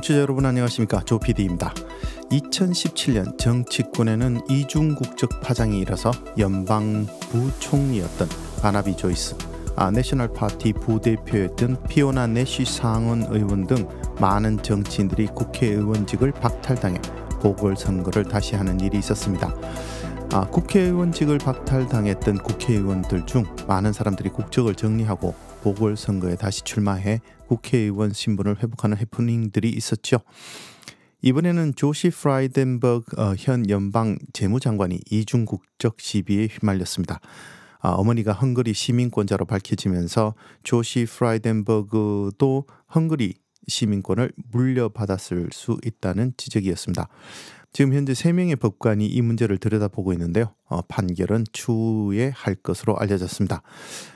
청취자 여러분 안녕하십니까 조PD입니다. 2017년 정치권에는 이중국적 파장이 일어서 연방 부총리였던 아나비 조이스, 아, 내셔널 파티 부대표였던 피오나 내시 상원 의원 등 많은 정치인들이 국회의원직을 박탈당해 보궐선거를 다시 하는 일이 있었습니다. 아, 국회의원직을 박탈당했던 국회의원들 중 많은 사람들이 국적을 정리하고 보궐선거에 다시 출마해 국회의원 신분을 회복하는 해프닝들이 있었죠. 이번에는 조시 프라이덴버그 어, 현 연방 재무장관이 이중 국적 시비에 휘말렸습니다. 아, 어머니가 헝가리 시민권자로 밝혀지면서 조시 프라이덴버그도 헝가리 시민권을 물려받았을 수 있다는 지적이었습니다. 지금 현재 3명의 법관이 이 문제를 들여다보고 있는데요. 어, 판결은 추후에 할 것으로 알려졌습니다.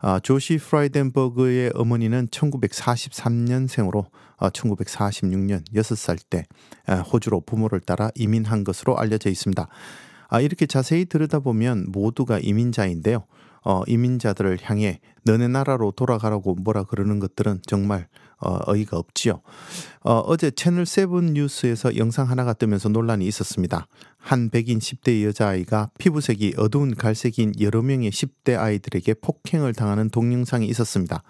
아, 조시 프라이덴버그의 어머니는 1943년생으로 어, 1946년 6살 때 아, 호주로 부모를 따라 이민한 것으로 알려져 있습니다. 아, 이렇게 자세히 들여다보면 모두가 이민자인데요. 어, 이민자들을 향해 너네 나라로 돌아가라고 뭐라 그러는 것들은 정말 어, 어이가 없지요. 어, 어제 채널 세븐 뉴스에서 영상 하나가 뜨면서 논란이 있었습니다. 한 백인 10대 여자아이가 피부색이 어두운 갈색인 여러 명의 10대 아이들에게 폭행을 당하는 동영상이 있었습니다.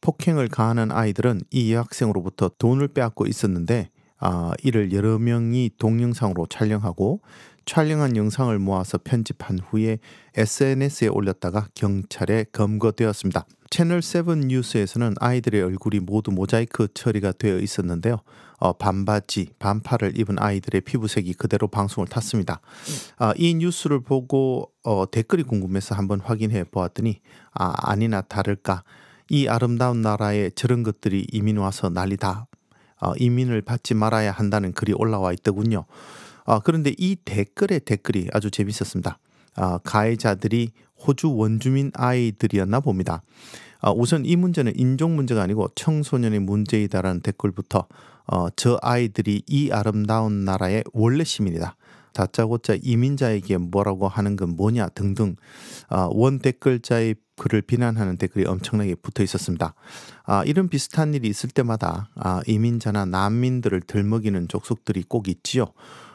폭행을 가하는 아이들은 이 여학생으로부터 돈을 빼앗고 있었는데 아, 이를 여러 명이 동영상으로 촬영하고 촬영한 영상을 모아서 편집한 후에 SNS에 올렸다가 경찰에 검거되었습니다. 채널7 뉴스에서는 아이들의 얼굴이 모두 모자이크 처리가 되어 있었는데요. 어, 반바지, 반팔을 입은 아이들의 피부색이 그대로 방송을 탔습니다. 아, 이 뉴스를 보고 어, 댓글이 궁금해서 한번 확인해 보았더니 아, 아니나 다를까 이 아름다운 나라에 저런 것들이 이민 와서 난리다. 어, 이민을 받지 말아야 한다는 글이 올라와 있더군요. 아, 그런데 이 댓글의 댓글이 아주 재밌었습니다. 아, 가해자들이 호주 원주민 아이들이었나 봅니다. 아, 우선 이 문제는 인종 문제가 아니고 청소년의 문제이다라는 댓글부터 어, 저 아이들이 이 아름다운 나라의 원래 시민이다. 다짜고짜 이민자에게 뭐라고 하는 건 뭐냐 등등 아, 원 댓글자의 글을 비난하는 댓글이 엄청나게 붙어 있었습니다. 아, 이런 비슷한 일이 있을 때마다 아, 이민자나 난민들을 들먹이는 족속들이 꼭 있지요.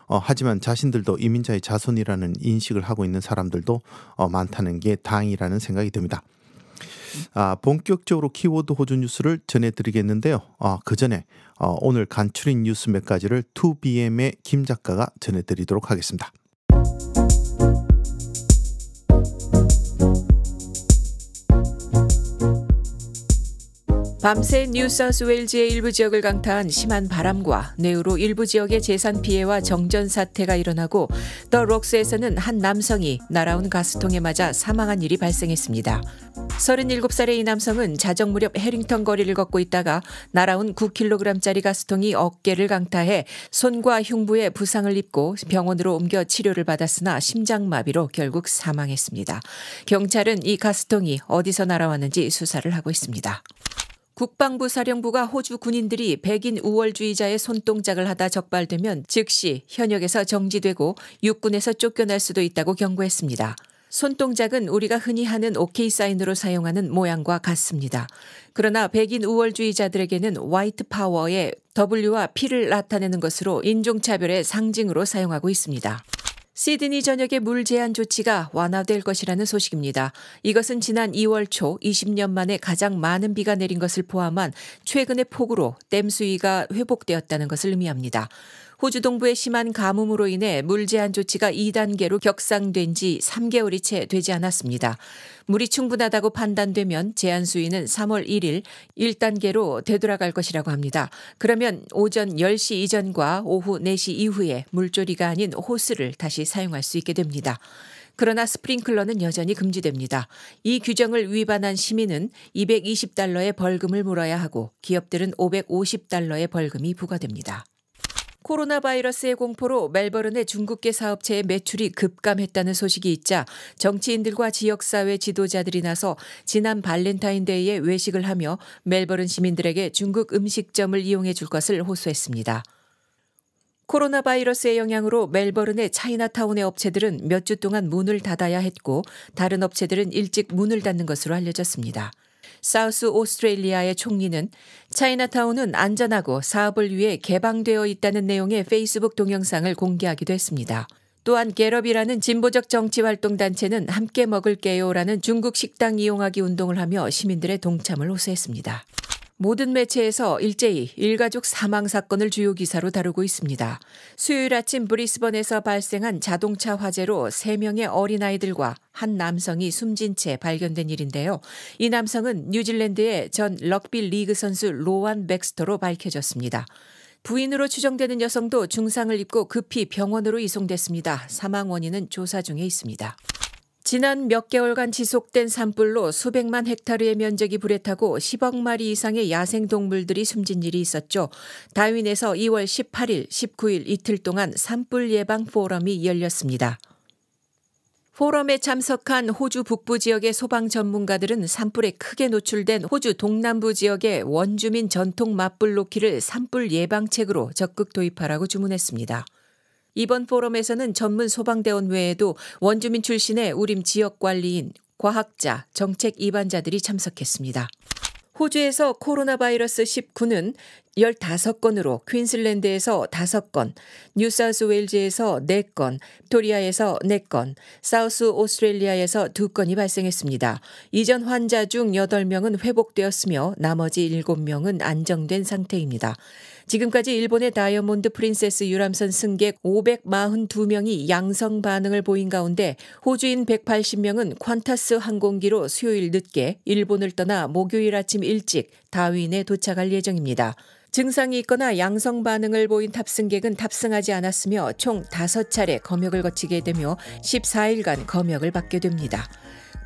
어, 하지만 자신들도 이민자의 자손이라는 인식을 하고 있는 사람들도 어, 많다는 게 다행이라는 생각이 듭니다. 아, 본격적으로 키워드 호주 뉴스를 전해드리겠는데요. 아, 그 전에 어, 오늘 간추린 뉴스 몇 가지를 2BM의 김 작가가 전해드리도록 하겠습니다. 밤새 뉴사우스웨일즈의 일부 지역을 강타한 심한 바람과 뇌우로 일부 지역의 재산 피해와 정전 사태가 일어나고 더 록스에서는 한 남성이 날아온 가스통에 맞아 사망한 일이 발생했습니다. 37살의 이 남성은 자정 무렵 해링턴 거리를 걷고 있다가 날아온 9kg짜리 가스통이 어깨를 강타해 손과 흉부에 부상을 입고 병원으로 옮겨 치료를 받았으나 심장마비로 결국 사망했습니다. 경찰은 이 가스통이 어디서 날아왔는지 수사를 하고 있습니다. 국방부 사령부가 호주 군인들이 백인 우월주의자의 손동작을 하다 적발되면 즉시 현역에서 정지되고 육군에서 쫓겨날 수도 있다고 경고했습니다. 손동작은 우리가 흔히 하는 OK 사인으로 사용하는 모양과 같습니다. 그러나 백인 우월주의자들에게는 화이트 파워의 W와 P를 나타내는 것으로 인종차별의 상징으로 사용하고 있습니다. 시드니 전역의 물 제한 조치가 완화될 것이라는 소식입니다. 이것은 지난 2월 초 20년 만에 가장 많은 비가 내린 것을 포함한 최근의 폭우로 댐 수위가 회복되었다는 것을 의미합니다. 호주 동부의 심한 가뭄으로 인해 물 제한 조치가 2단계로 격상된 지 3개월이 채 되지 않았습니다. 물이 충분하다고 판단되면 제한 수위는 3월 1일 1단계로 되돌아갈 것이라고 합니다. 그러면 오전 10시 이전과 오후 4시 이후에 물조리가 아닌 호스를 다시 사용할 수 있게 됩니다. 그러나 스프링클러는 여전히 금지됩니다. 이 규정을 위반한 시민은 220달러의 벌금을 물어야 하고 기업들은 550달러의 벌금이 부과됩니다. 코로나 바이러스의 공포로 멜버른의 중국계 사업체의 매출이 급감했다는 소식이 있자 정치인들과 지역사회 지도자들이 나서 지난 발렌타인데이에 외식을 하며 멜버른 시민들에게 중국 음식점을 이용해 줄 것을 호소했습니다. 코로나 바이러스의 영향으로 멜버른의 차이나타운의 업체들은 몇 주 동안 문을 닫아야 했고 다른 업체들은 일찍 문을 닫는 것으로 알려졌습니다. 사우스 오스트레일리아의 총리는 차이나타운은 안전하고 사업을 위해 개방되어 있다는 내용의 페이스북 동영상을 공개하기도 했습니다. 또한 게럽이라는 진보적 정치활동단체는 함께 먹을게요라는 중국 식당 이용하기 운동을 하며 시민들의 동참을 호소했습니다. 모든 매체에서 일제히 일가족 사망 사건을 주요 기사로 다루고 있습니다. 수요일 아침 브리스번에서 발생한 자동차 화재로 3명의 어린아이들과 한 남성이 숨진 채 발견된 일인데요. 이 남성은 뉴질랜드의 전 럭비 리그 선수 로완 백스터로 밝혀졌습니다. 부인으로 추정되는 여성도 중상을 입고 급히 병원으로 이송됐습니다. 사망 원인은 조사 중에 있습니다. 지난 몇 개월간 지속된 산불로 수백만 헥타르의 면적이 불에 타고 10억 마리 이상의 야생동물들이 숨진 일이 있었죠. 다윈에서 2월 18일, 19일 이틀 동안 산불 예방 포럼이 열렸습니다. 포럼에 참석한 호주 북부 지역의 소방 전문가들은 산불에 크게 노출된 호주 동남부 지역의 원주민 전통 맞불 놓기를 산불 예방책으로 적극 도입하라고 주문했습니다. 이번 포럼에서는 전문 소방대원 외에도 원주민 출신의 우림 지역관리인, 과학자, 정책 입안자들이 참석했습니다. 호주에서 코로나 바이러스 19는 15건으로 퀸슬랜드에서 5건, 뉴사우스 웨일즈에서 4건, 토리아에서 4건, 사우스 오스트레일리아에서 2건이 발생했습니다. 이전 환자 중 8명은 회복되었으며 나머지 7명은 안정된 상태입니다. 지금까지 일본의 다이아몬드 프린세스 유람선 승객 542명이 양성 반응을 보인 가운데 호주인 180명은 퀀타스 항공기로 수요일 늦게 일본을 떠나 목요일 아침 일찍 다윈에 도착할 예정입니다. 증상이 있거나 양성 반응을 보인 탑승객은 탑승하지 않았으며 총 5차례 검역을 거치게 되며 14일간 검역을 받게 됩니다.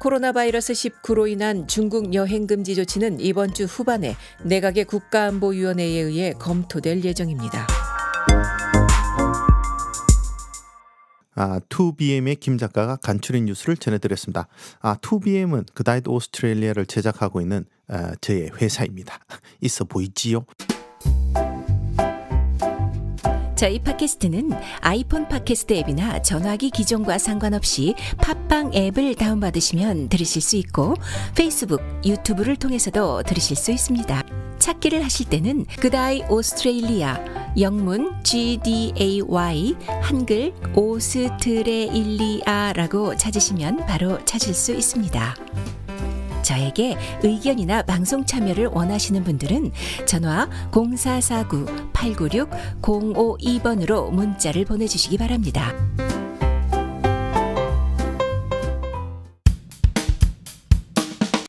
코로나 바이러스 19로 인한 중국 여행 금지 조치는 이번 주 후반에 내각의 국가안보위원회에 의해 검토될 예정입니다. 아, 2BM의 김 작가가 간추린 뉴스를 전해드렸습니다. 아, 2BM은 그다이트 오스트레일리아를 제작하고 있는 아, 저의 회사입니다. 있어 보이지요? 저희 팟캐스트는 아이폰 팟캐스트 앱이나 전화기 기종과 상관없이 팟빵 앱을 다운받으시면 들으실 수 있고 페이스북, 유튜브를 통해서도 들으실 수 있습니다. 찾기를 하실 때는 그다이 오스트레일리아 영문 GDAY 한글 오스트레일리아라고 찾으시면 바로 찾을 수 있습니다. 저에게 의견이나 방송 참여를 원하시는 분들은 전화 0449-896-052번으로 문자를 보내주시기 바랍니다.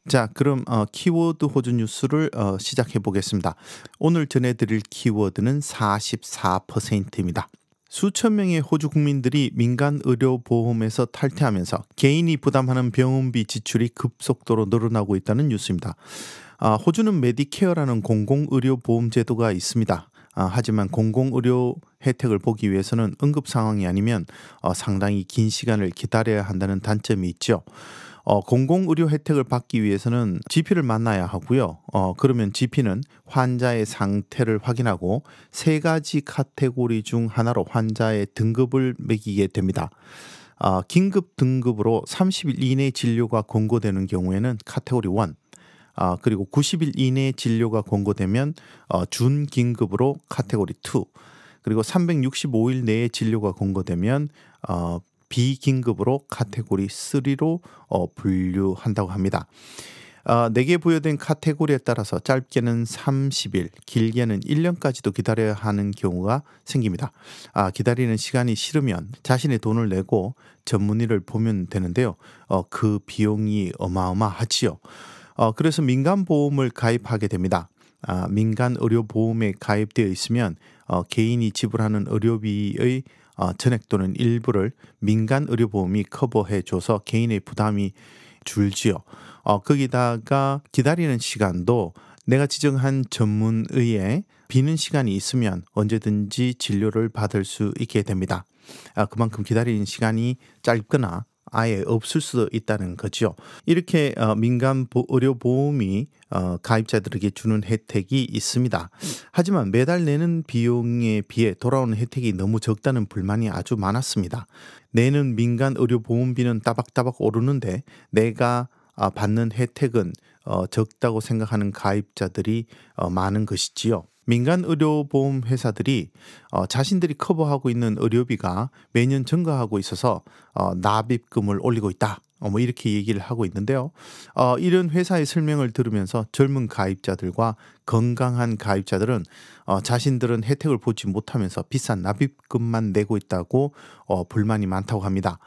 자, 그럼 어, 키워드 호주 뉴스를 어, 시작해 보겠습니다. 오늘 전해드릴 키워드는 44%입니다. 수천 명의 호주 국민들이 민간 의료 보험에서 탈퇴하면서 개인이 부담하는 병원비 지출이 급속도로 늘어나고 있다는 뉴스입니다. 아, 호주는 메디케어라는 공공의료보험 제도가 있습니다. 아, 하지만 공공의료 혜택을 보기 위해서는 응급 상황이 아니면 어, 상당히 긴 시간을 기다려야 한다는 단점이 있죠. 어, 공공의료 혜택을 받기 위해서는 GP를 만나야 하고요. 어, 그러면 GP는 환자의 상태를 확인하고 세 가지 카테고리 중 하나로 환자의 등급을 매기게 됩니다. 어, 긴급 등급으로 30일 이내 진료가 권고되는 경우에는 카테고리 1, 아, 어, 그리고 90일 이내 진료가 권고되면 어, 준긴급으로 카테고리 2, 그리고 365일 내에 진료가 권고되면 어, 비긴급으로 카테고리 3로 어, 분류한다고 합니다. 어, 아, 4개 부여된 카테고리에 따라서 짧게는 30일, 길게는 1년까지도 기다려야 하는 경우가 생깁니다. 아, 기다리는 시간이 싫으면 자신의 돈을 내고 전문의를 보면 되는데요. 어, 그 비용이 어마어마하지요. 어, 그래서 민간보험을 가입하게 됩니다. 아, 민간 의료보험에 가입되어 있으면 어, 개인이 지불하는 의료비의 어, 전액 또는 일부를 민간 의료보험이 커버해줘서 개인의 부담이 줄지요. 어, 거기다가 기다리는 시간도 내가 지정한 전문의에 비는 시간이 있으면 언제든지 진료를 받을 수 있게 됩니다. 아, 그만큼 기다리는 시간이 짧거나 아예 없을 수도 있다는 거죠. 이렇게 어, 민간 보, 의료 보험이 어, 가입자들에게 주는 혜택이 있습니다. 하지만 매달 내는 비용에 비해 돌아오는 혜택이 너무 적다는 불만이 아주 많았습니다. 내는 민간 의료 보험비는 따박따박 오르는데 내가 어, 받는 혜택은 어, 적다고 생각하는 가입자들이 어, 많은 것이지요. 민간 의료보험 회사들이 어, 자신들이 커버하고 있는 의료비가 매년 증가하고 있어서 어, 납입금을 올리고 있다. 어, 뭐 이렇게 얘기를 하고 있는데요. 어, 이런 회사의 설명을 들으면서 젊은 가입자들과 건강한 가입자들은 어, 자신들은 혜택을 보지 못하면서 비싼 납입금만 내고 있다고 어, 불만이 많다고 합니다.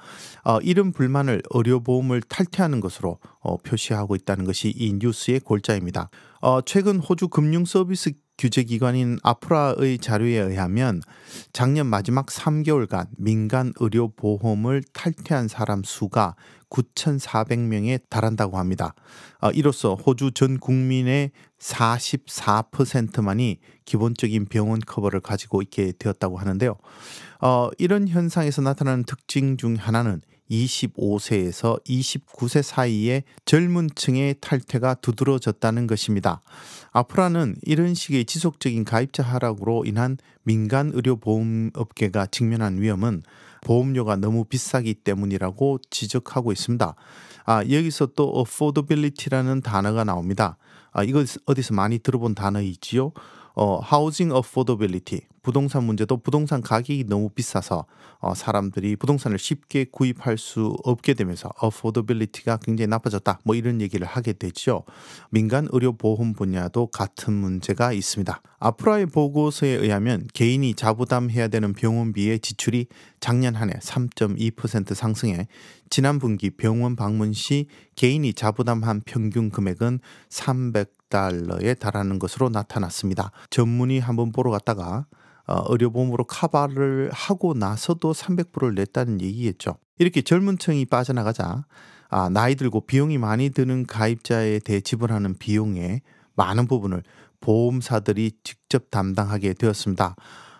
어, 이런 불만을 의료보험을 탈퇴하는 것으로 어, 표시하고 있다는 것이 이 뉴스의 골자입니다. 어, 최근 호주 금융 서비스 규제 기관인 아프라의 자료에 의하면 작년 마지막 3개월간 민간 의료 보험을 탈퇴한 사람 수가 9,400명에 달한다고 합니다. 어, 이로써 호주 전 국민의 44%만이 기본적인 병원 커버를 가지고 있게 되었다고 하는데요. 어, 이런 현상에서 나타나는 특징 중 하나는 25세에서 29세 사이에 젊은 층의 탈퇴가 두드러졌다는 것입니다. 아프라는 이런 식의 지속적인 가입자 하락으로 인한 민간 의료 보험 업계가 직면한 위험은 보험료가 너무 비싸기 때문이라고 지적하고 있습니다. 아, 여기서 또 affordability라는 단어가 나옵니다. 아, 이거 어디서 많이 들어본 단어이지요? 어, housing affordability. 부동산 문제도 부동산 가격이 너무 비싸서 어, 사람들이 부동산을 쉽게 구입할 수 없게 되면서 어포더빌리티가 굉장히 나빠졌다. 뭐 이런 얘기를 하게 되죠. 민간 의료 보험 분야도 같은 문제가 있습니다. 아프라의 보고서에 의하면 개인이 자부담해야 되는 병원비의 지출이 작년 한해3.2% 상승해 지난 분기 병원 방문 시 개인이 자부담한 평균 금액은 300달러에 달하는 것으로 나타났습니다. 전문의 한번 보러 갔다가 어, 의료보험으로 카바를 하고 나서도 300불을 냈다는 얘기겠죠. 이렇게 젊은 층이 빠져나가자 아, 나이 들고 비용이 많이 드는 가입자에 대해 지불하는 비용의 많은 부분을 보험사들이 직접 담당하게 되었습니다.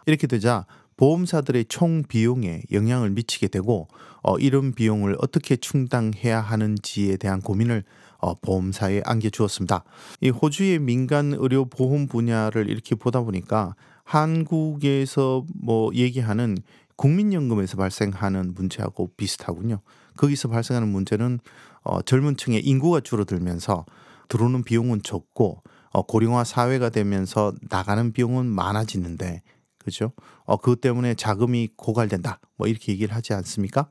이렇게 되자 보험사들의 총 비용에 영향을 미치게 되고 어, 이런 비용을 어떻게 충당해야 하는지에 대한 고민을 어, 보험사에 안겨주었습니다. 이 호주의 민간 의료 보험 분야를 이렇게 보다 보니까 한국에서 뭐 얘기하는 국민연금에서 발생하는 문제하고 비슷하군요. 거기서 발생하는 문제는 어, 젊은 층의 인구가 줄어들면서 들어오는 비용은 적고 어, 고령화 사회가 되면서 나가는 비용은 많아지는데 그죠? 어, 그것 때문에 자금이 고갈된다. 뭐 이렇게 얘기를 하지 않습니까?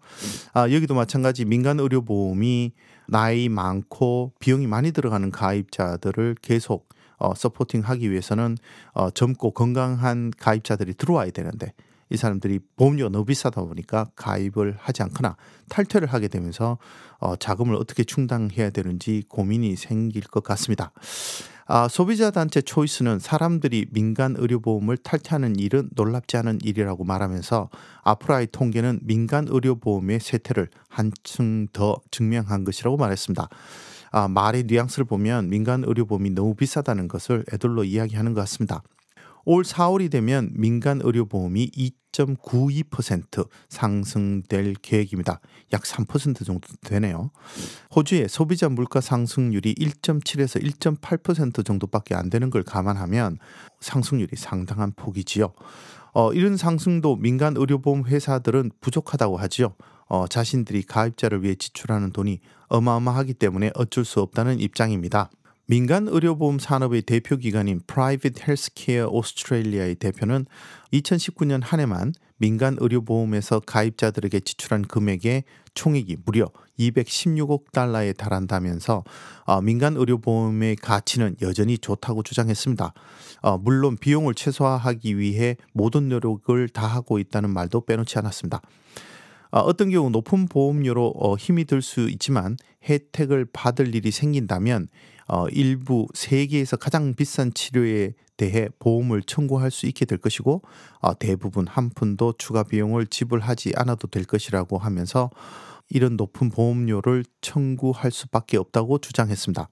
아, 여기도 마찬가지 민간 의료 보험이 나이 많고 비용이 많이 들어가는 가입자들을 계속 어, 서포팅하기 위해서는 어, 젊고 건강한 가입자들이 들어와야 되는데 이 사람들이 보험료가 너무 비싸다 보니까 가입을 하지 않거나 탈퇴를 하게 되면서 어, 자금을 어떻게 충당해야 되는지 고민이 생길 것 같습니다. 아, 소비자 단체 초이스는 사람들이 민간 의료보험을 탈퇴하는 일은 놀랍지 않은 일이라고 말하면서 아프라이 통계는 민간 의료보험의 쇠퇴를 한층 더 증명한 것이라고 말했습니다. 아, 말의 뉘앙스를 보면 민간 의료보험이 너무 비싸다는 것을 애들로 이야기하는 것 같습니다. 올 4월이 되면 민간 의료보험이 2.92% 상승될 계획입니다. 약 3% 정도 되네요. 호주의 소비자 물가 상승률이 1.7에서 1.8% 정도밖에 안 되는 걸 감안하면 상승률이 상당한 폭이지요. 어, 이런 상승도 민간 의료보험 회사들은 부족하다고 하지요. 어, 자신들이 가입자를 위해 지출하는 돈이 어마어마하기 때문에 어쩔 수 없다는 입장입니다. 민간 의료보험 산업의 대표 기관인 Private Healthcare Australia의 대표는 2019년 한 해만 민간 의료보험에서 가입자들에게 지출한 금액의 총액이 무려 216억 달러에 달한다면서 어, 민간 의료보험의 가치는 여전히 좋다고 주장했습니다. 어, 물론 비용을 최소화하기 위해 모든 노력을 다하고 있다는 말도 빼놓지 않았습니다. 아, 어떤 어 경우 높은 보험료로 어, 힘이 들 수 있지만 혜택을 받을 일이 생긴다면 어, 일부 세계에서 가장 비싼 치료에 대해 보험을 청구할 수 있게 될 것이고 어, 대부분 한 푼도 추가 비용을 지불하지 않아도 될 것이라고 하면서 이런 높은 보험료를 청구할 수밖에 없다고 주장했습니다.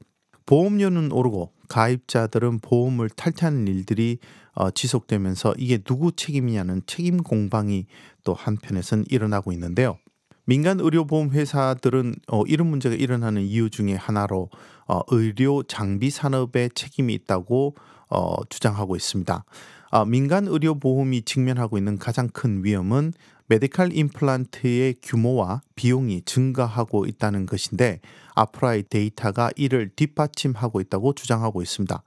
보험료는 오르고 가입자들은 보험을 탈퇴하는 일들이 어, 지속되면서 이게 누구 책임이냐는 책임 공방이 또 한편에선 일어나고 있는데요. 민간 의료보험 회사들은 어, 이런 문제가 일어나는 이유 중에 하나로 어, 의료 장비 산업에 책임이 있다고 어, 주장하고 있습니다. 어, 민간 의료보험이 직면하고 있는 가장 큰 위험은 메디칼 임플란트의 규모와 비용이 증가하고 있다는 것인데 아프라이 데이터가 이를 뒷받침하고 있다고 주장하고 있습니다.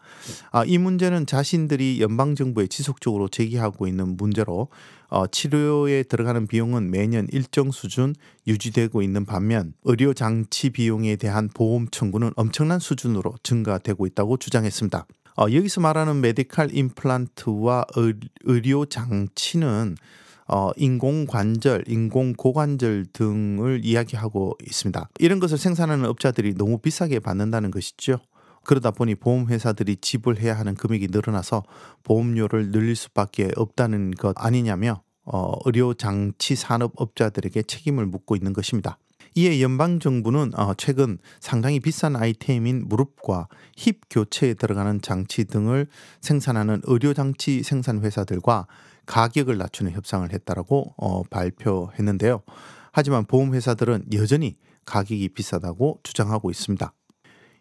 아, 이 문제는 자신들이 연방정부에 지속적으로 제기하고 있는 문제로 어, 치료에 들어가는 비용은 매년 일정 수준 유지되고 있는 반면 의료장치 비용에 대한 보험 청구는 엄청난 수준으로 증가되고 있다고 주장했습니다. 어, 여기서 말하는 메디칼 임플란트와 의, 의료장치는 어, 인공관절, 인공고관절 등을 이야기하고 있습니다. 이런 것을 생산하는 업자들이 너무 비싸게 받는다는 것이죠. 그러다 보니 보험회사들이 지불해야 하는 금액이 늘어나서 보험료를 늘릴 수밖에 없다는 것 아니냐며 어, 의료장치 산업업자들에게 책임을 묻고 있는 것입니다. 이에 연방정부는 어, 최근 상당히 비싼 아이템인 무릎과 힙 교체에 들어가는 장치 등을 생산하는 의료장치 생산회사들과 가격을 낮추는 협상을 했다라고 어, 발표했는데요. 하지만 보험회사들은 여전히 가격이 비싸다고 주장하고 있습니다.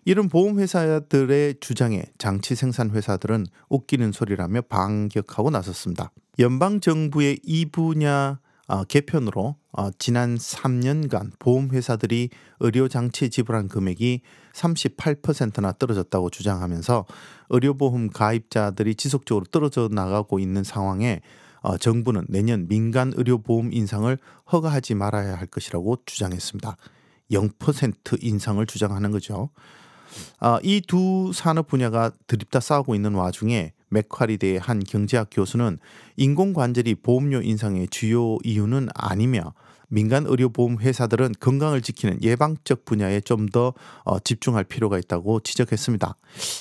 이런 보험회사들의 주장에 장치 생산 회사들은 웃기는 소리라며 반격하고 나섰습니다. 연방정부의 이 분야 어, 개편으로 어, 지난 3년간 보험회사들이 의료장치에 지불한 금액이 38%나 떨어졌다고 주장하면서 의료보험 가입자들이 지속적으로 떨어져 나가고 있는 상황에 어, 정부는 내년 민간 의료보험 인상을 허가하지 말아야 할 것이라고 주장했습니다. 0% 인상을 주장하는 거죠. 아, 이 두 산업 분야가 드립다 싸우고 있는 와중에 맥쿼리대의 한 경제학 교수는 인공관절이 보험료 인상의 주요 이유는 아니며 민간 의료보험 회사들은 건강을 지키는 예방적 분야에 좀 더 어, 집중할 필요가 있다고 지적했습니다.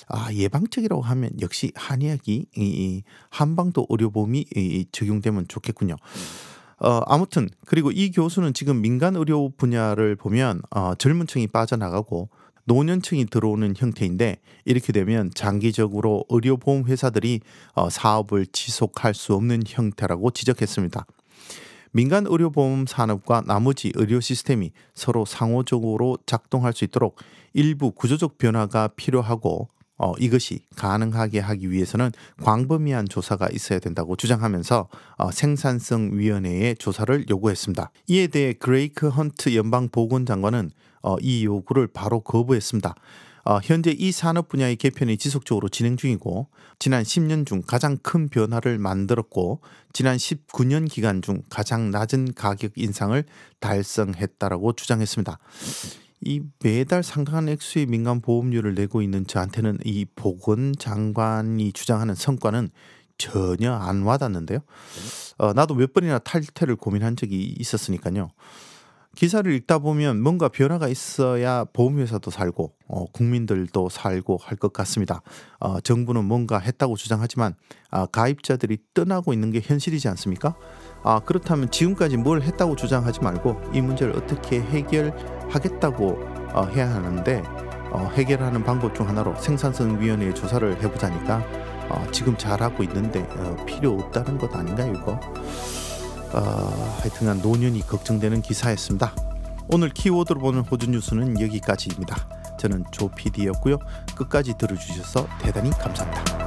아, 예방적이라고 하면 역시 한의학이 이, 이, 한방도 의료보험이 이 적용되면 좋겠군요. 어, 아무튼 그리고 이 교수는 지금 민간 의료 분야를 보면 어, 젊은 층이 빠져나가고 노년층이 들어오는 형태인데 이렇게 되면 장기적으로 의료보험 회사들이 어, 사업을 지속할 수 없는 형태라고 지적했습니다. 민간 의료보험 산업과 나머지 의료 시스템이 서로 상호적으로 작동할 수 있도록 일부 구조적 변화가 필요하고 어, 이것이 가능하게 하기 위해서는 광범위한 조사가 있어야 된다고 주장하면서 어, 생산성 위원회의 조사를 요구했습니다. 이에 대해 그레이크 헌트 연방 보건장관은 어, 이 요구를 바로 거부했습니다. 어, 현재 이 산업 분야의 개편이 지속적으로 진행 중이고 지난 10년 중 가장 큰 변화를 만들었고 지난 19년 기간 중 가장 낮은 가격 인상을 달성했다라고 주장했습니다. 이 매달 상당한 액수의 민간 보험료를 내고 있는 저한테는 이 보건 장관이 주장하는 성과는 전혀 안 와닿는데요. 어, 나도 몇 번이나 탈퇴를 고민한 적이 있었으니까요. 기사를 읽다 보면 뭔가 변화가 있어야 보험회사도 살고 어, 국민들도 살고 할 것 같습니다. 어, 정부는 뭔가 했다고 주장하지만 아, 가입자들이 떠나고 있는 게 현실이지 않습니까? 아, 그렇다면 지금까지 뭘 했다고 주장하지 말고 이 문제를 어떻게 해결하겠다고 어, 해야 하는데 어, 해결하는 방법 중 하나로 생산성위원회 조사를 해보자니까 어, 지금 잘하고 있는데 어, 필요 없다는 것 아닌가 이거? 어, 아, 하여튼간 노년이 걱정되는 기사였습니다. 오늘 키워드로 보는 호주 뉴스는 여기까지입니다. 저는 조 PD였고요. 끝까지 들어주셔서 대단히 감사합니다.